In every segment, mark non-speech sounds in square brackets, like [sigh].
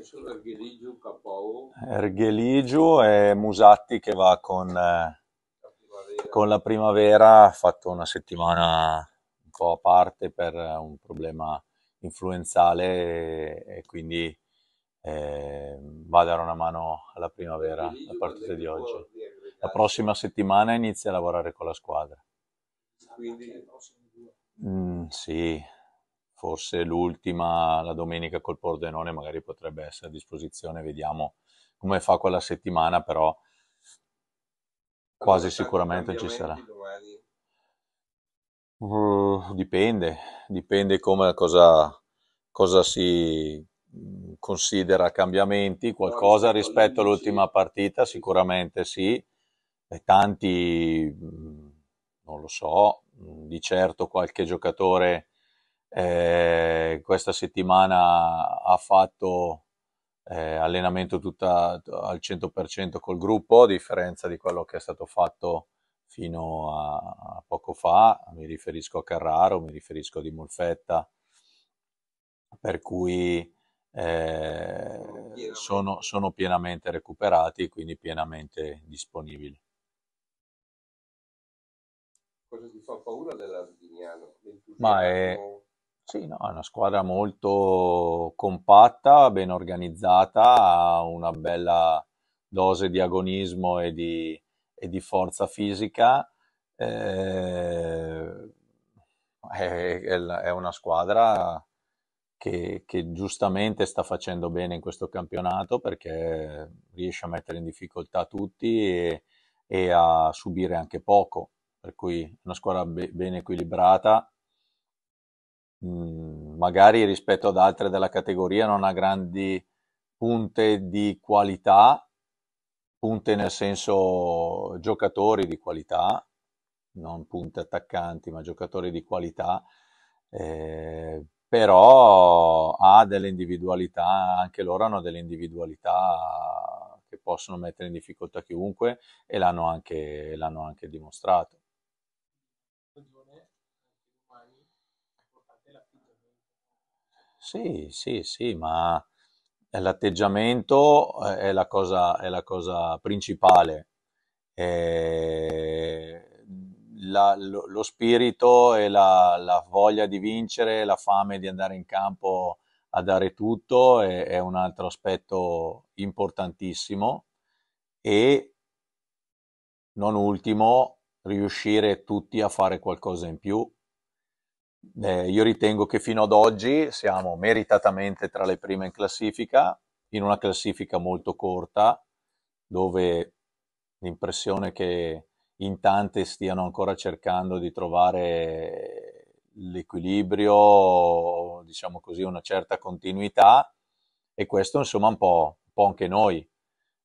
C'è solo Ergheligiu, Capou. Ergheligiu e Musatti che va con, la eh, con la primavera, ha fatto una settimana un po' a parte per un problema influenzale e, e quindi eh, va a dare una mano alla primavera, la partita di oggi. La prossima settimana inizia a lavorare con la squadra. Quindi... Mm, sì, forse l'ultima, la domenica col Pordenone magari potrebbe essere a disposizione, vediamo come fa quella settimana, però quasi sicuramente ci sarà. Uh, dipende, dipende come cosa, cosa si mm, considera cambiamenti, qualcosa rispetto all'ultima partita, sicuramente sì, e tanti, mm, non lo so, di certo qualche giocatore eh, questa settimana ha fatto eh, allenamento tutta, al 100% col gruppo, a differenza di quello che è stato fatto fino a, a poco fa. Mi riferisco a Carraro, mi riferisco a Di Molfetta, per cui eh, sono, sono pienamente recuperati, e quindi pienamente disponibili cosa ti fa paura dell'Ardignano? Ma è, sì, no, è una squadra molto compatta, ben organizzata, ha una bella dose di agonismo e di, e di forza fisica. Eh, è, è, una squadra che, che giustamente sta facendo bene in questo campionato perché riesce a mettere in difficoltà tutti e, e a subire anche poco. Per cui una squadra be, ben equilibrata Mm, magari rispetto ad altre della categoria non ha grandi punte di qualità, punte nel senso giocatori di qualità, non punte attaccanti, ma giocatori di qualità, eh, però ha delle individualità, anche loro hanno delle individualità che possono mettere in difficoltà chiunque e l'hanno anche, l'hanno anche dimostrato. Sì, sì, sì, ma l'atteggiamento eh, è la cosa, è la cosa principale. Eh, la- lo, lo spirito e la, la voglia di vincere, la fame di andare in campo a dare tutto è, è un altro aspetto importantissimo. E non ultimo, riuscire tutti a fare qualcosa in più eh, io ritengo che fino ad oggi siamo meritatamente tra le prime in classifica, in una classifica molto corta, dove l'impressione che in tante stiano ancora cercando di trovare l'equilibrio, diciamo così, una certa continuità e questo insomma un po', un po anche noi.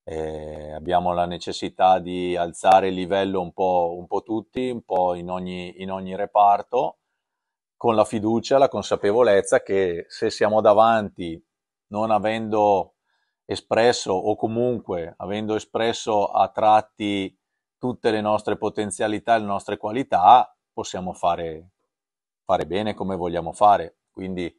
Eh, abbiamo la necessità di alzare il livello un po', un po tutti, un po' in ogni, in ogni reparto con la fiducia, la consapevolezza che se siamo davanti non avendo espresso o comunque avendo espresso a tratti tutte le nostre potenzialità, le nostre qualità, possiamo fare, fare bene come vogliamo fare. Quindi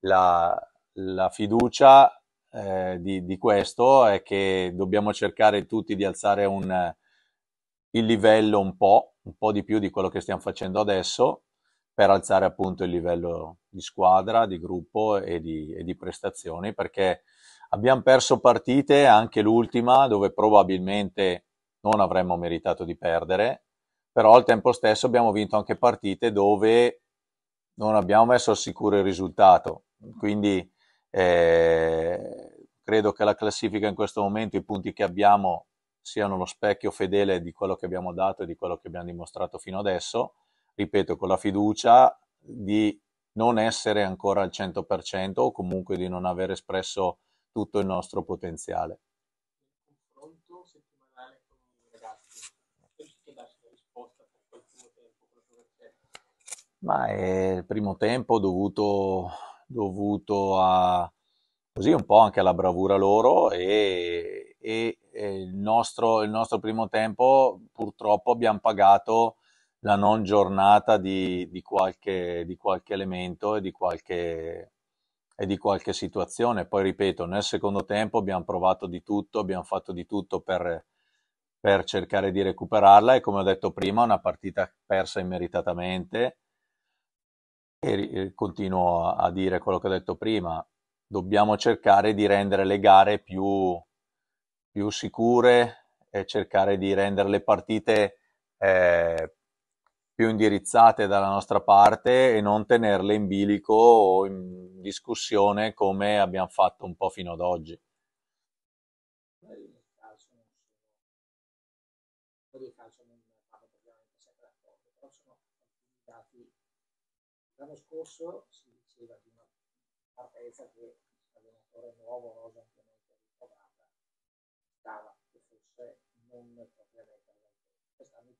la, la fiducia eh, di, di, questo è che dobbiamo cercare tutti di alzare un, il livello un po', un po' di più di quello che stiamo facendo adesso per alzare appunto il livello di squadra, di gruppo e di, e di prestazioni, perché abbiamo perso partite, anche l'ultima, dove probabilmente non avremmo meritato di perdere, però al tempo stesso abbiamo vinto anche partite dove non abbiamo messo al sicuro il risultato. Quindi eh, credo che la classifica in questo momento, i punti che abbiamo, siano lo specchio fedele di quello che abbiamo dato e di quello che abbiamo dimostrato fino adesso ripeto, con la fiducia di non essere ancora al 100% o comunque di non aver espresso tutto il nostro potenziale. Ma è il primo tempo dovuto, dovuto a, così un po' anche alla bravura loro e, e, e il, nostro, il nostro primo tempo purtroppo abbiamo pagato la non giornata di, di, qualche, di qualche elemento e di qualche, e di qualche situazione. Poi ripeto, nel secondo tempo abbiamo provato di tutto, abbiamo fatto di tutto per, per cercare di recuperarla e come ho detto prima, una partita persa immeritatamente. E, e continuo a, a dire quello che ho detto prima, dobbiamo cercare di rendere le gare più, più sicure e cercare di rendere le partite eh, più indirizzate dalla nostra parte e non tenerle in bilico o in discussione come abbiamo fatto un po' fino ad oggi. L'anno scorso si diceva di una partenza che l'allenatore nuovo, Rosa, ampiamente ritrovata, stava che fosse non propriamente all'altezza. Quest'anno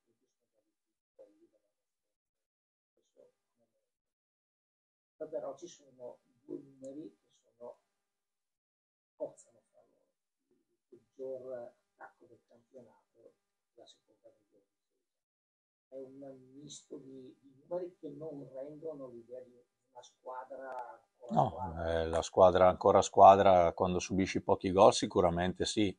stesso momento. Però ci sono due numeri che sono cozzano fra loro. Il peggior attacco del campionato la seconda migliore È un misto di, di, numeri che non rendono l'idea di una squadra. No, Eh, la squadra ancora squadra quando subisci pochi gol sicuramente sì,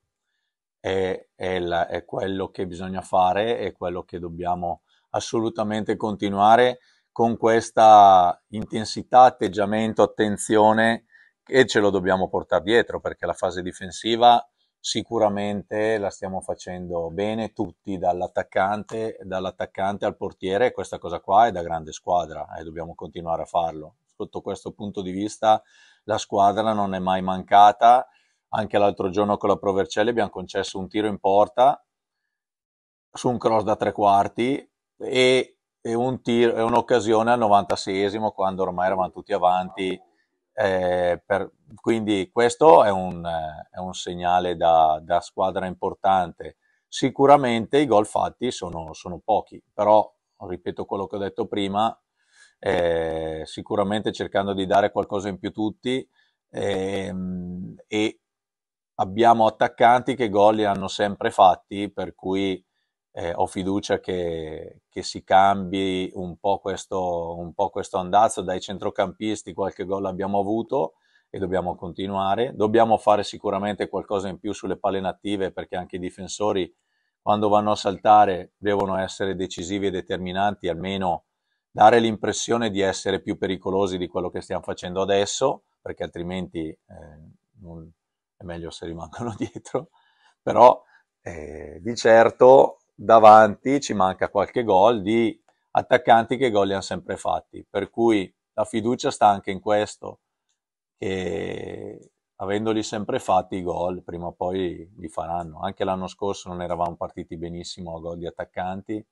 è, è, la, è quello che bisogna fare, è quello che dobbiamo assolutamente continuare con questa intensità, atteggiamento, attenzione e ce lo dobbiamo portare dietro perché la fase difensiva sicuramente la stiamo facendo bene tutti dall'attaccante, dall'attaccante al portiere questa cosa qua è da grande squadra e dobbiamo continuare a farlo. Sotto questo punto di vista la squadra non è mai mancata, anche l'altro giorno con la Provercelli abbiamo concesso un tiro in porta su un cross da tre quarti e e, un tiro, e un'occasione al 96esimo quando ormai eravamo tutti avanti. Eh, per, quindi questo è un, è un segnale da, da, squadra importante. Sicuramente i gol fatti sono, sono pochi, però ripeto quello che ho detto prima, eh, sicuramente cercando di dare qualcosa in più tutti eh, e abbiamo attaccanti che gol li hanno sempre fatti, per cui eh, ho fiducia che, che, si cambi un po, questo, un po' questo andazzo. Dai centrocampisti qualche gol abbiamo avuto e dobbiamo continuare. Dobbiamo fare sicuramente qualcosa in più sulle palle native perché anche i difensori quando vanno a saltare devono essere decisivi e determinanti, almeno dare l'impressione di essere più pericolosi di quello che stiamo facendo adesso, perché altrimenti eh, non, è meglio se rimangono [laughs] dietro. Però eh, di certo davanti ci manca qualche gol di attaccanti che gol li hanno sempre fatti, per cui la fiducia sta anche in questo, che avendoli sempre fatti i gol prima o poi li faranno. Anche l'anno scorso non eravamo partiti benissimo a gol di attaccanti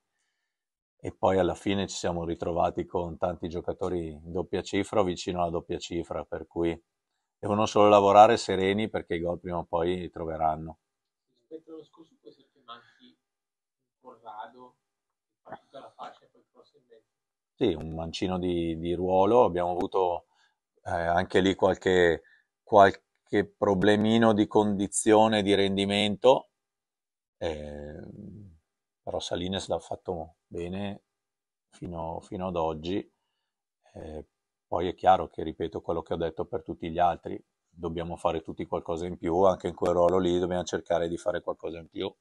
e poi alla fine ci siamo ritrovati con tanti giocatori in doppia cifra o vicino alla doppia cifra, per cui devono solo lavorare sereni perché i gol prima o poi li troveranno. Rispetto all'anno scorso può essere che manchi Corrado, che fa tutta la fascia e poi cross in mezzo. Sì, un mancino di, di ruolo, abbiamo avuto eh, anche lì qualche, qualche problemino di condizione di rendimento, eh, però Salines l'ha fatto bene fino, fino ad oggi. Eh, poi è chiaro che ripeto quello che ho detto per tutti gli altri, dobbiamo fare tutti qualcosa in più, anche in quel ruolo lì dobbiamo cercare di fare qualcosa in più.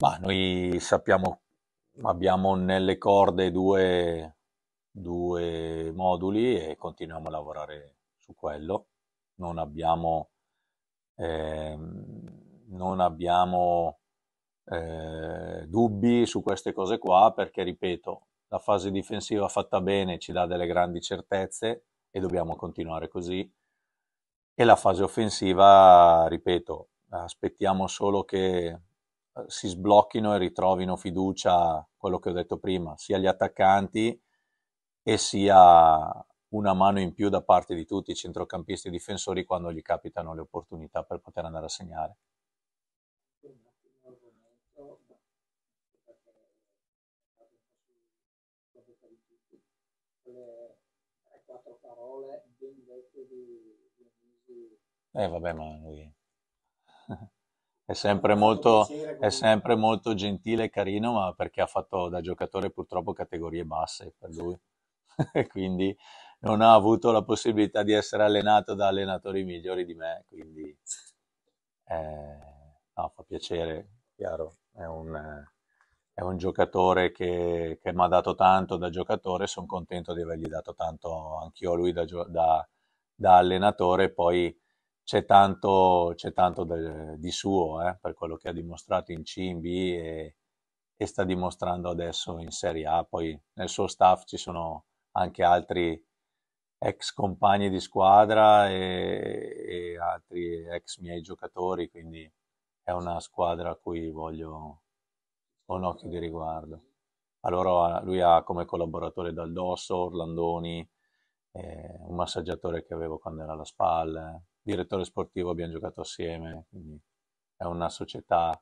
Ma noi sappiamo, abbiamo nelle corde due, due moduli e continuiamo a lavorare su quello. Non abbiamo, eh, non abbiamo eh, dubbi su queste cose qua perché, ripeto, la fase difensiva fatta bene ci dà delle grandi certezze e dobbiamo continuare così. E la fase offensiva, ripeto, aspettiamo solo che si sblocchino e ritrovino fiducia, quello che ho detto prima, sia gli attaccanti e sia una mano in più da parte di tutti i centrocampisti e difensori quando gli capitano le opportunità per poter andare a segnare. Eh vabbè, ma lui è sempre, molto, è sempre molto gentile e carino, ma perché ha fatto da giocatore purtroppo categorie basse per lui. [laughs] quindi non ha avuto la possibilità di essere allenato da allenatori migliori di me, quindi eh, no, fa piacere, chiaro, è un, è un giocatore che, che mi ha dato tanto da giocatore, sono contento di avergli dato tanto anch'io a lui da, da, da allenatore, poi c'è tanto, c'è tanto de, di suo eh, per quello che ha dimostrato in C, in B e, e, sta dimostrando adesso in Serie A. Poi nel suo staff ci sono anche altri ex compagni di squadra e, e altri ex miei giocatori, quindi è una squadra a cui voglio un occhio di riguardo. Allora lui ha come collaboratore Dal Dosso, Orlandoni, eh, un massaggiatore che avevo quando era alla spalla, eh direttore sportivo abbiamo giocato assieme, quindi è una società